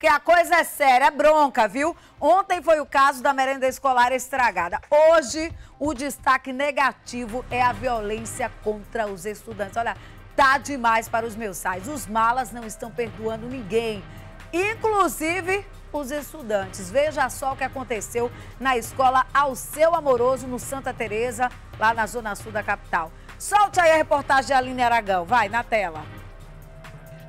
que a coisa é séria, é bronca, viu? Ontem foi o caso da merenda escolar estragada. Hoje, o destaque negativo é a violência contra os estudantes. Olha, tá demais para os meus sais. Os malas não estão perdoando ninguém, inclusive os estudantes. Veja só o que aconteceu na escola Ao Seu Amoroso, no Santa Teresa, lá na zona sul da capital. Solte aí a reportagem da Aline Aragão. Vai, na tela.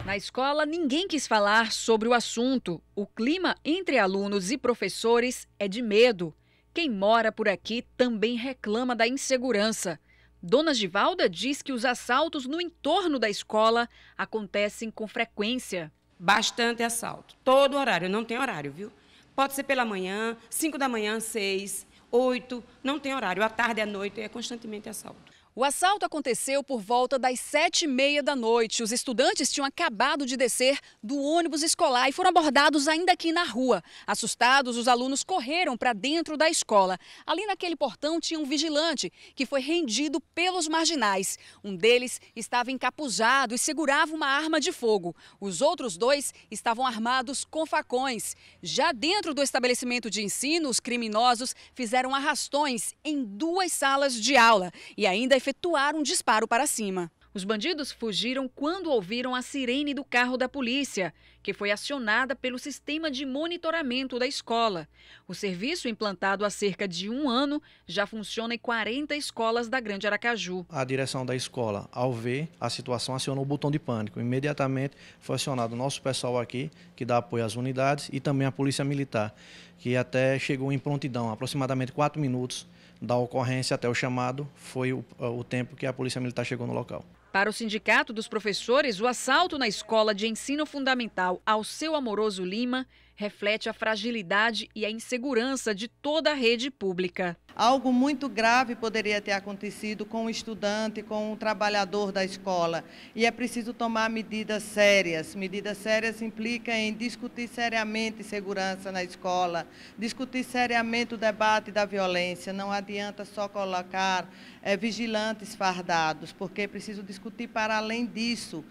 Na escola, ninguém quis falar sobre o assunto. O clima entre alunos e professores é de medo. Quem mora por aqui também reclama da insegurança. Dona Givalda diz que os assaltos no entorno da escola acontecem com frequência. Bastante assalto. Todo horário, não tem horário, viu? Pode ser pela manhã, 5 da manhã, 6, 8, não tem horário. À tarde e à noite é constantemente assalto. O assalto aconteceu por volta das sete e meia da noite. Os estudantes tinham acabado de descer do ônibus escolar e foram abordados ainda aqui na rua. Assustados, os alunos correram para dentro da escola. Ali naquele portão tinha um vigilante que foi rendido pelos marginais. Um deles estava encapuzado e segurava uma arma de fogo. Os outros dois estavam armados com facões. Já dentro do estabelecimento de ensino, os criminosos fizeram arrastões em duas salas de aula e ainda efetuar um disparo para cima. Os bandidos fugiram quando ouviram a sirene do carro da polícia que foi acionada pelo sistema de monitoramento da escola. O serviço, implantado há cerca de um ano, já funciona em 40 escolas da Grande Aracaju. A direção da escola, ao ver a situação, acionou o botão de pânico. Imediatamente foi acionado o nosso pessoal aqui, que dá apoio às unidades, e também a Polícia Militar, que até chegou em prontidão, aproximadamente quatro minutos da ocorrência até o chamado, foi o, o tempo que a Polícia Militar chegou no local. Para o Sindicato dos Professores, o assalto na Escola de Ensino Fundamental ao seu amoroso Lima reflete a fragilidade e a insegurança de toda a rede pública. Algo muito grave poderia ter acontecido com o um estudante, com o um trabalhador da escola. E é preciso tomar medidas sérias. Medidas sérias implica em discutir seriamente segurança na escola, discutir seriamente o debate da violência. Não adianta só colocar é, vigilantes fardados, porque é preciso discutir para além disso.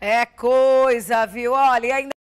É coisa, viu? Olha, ainda.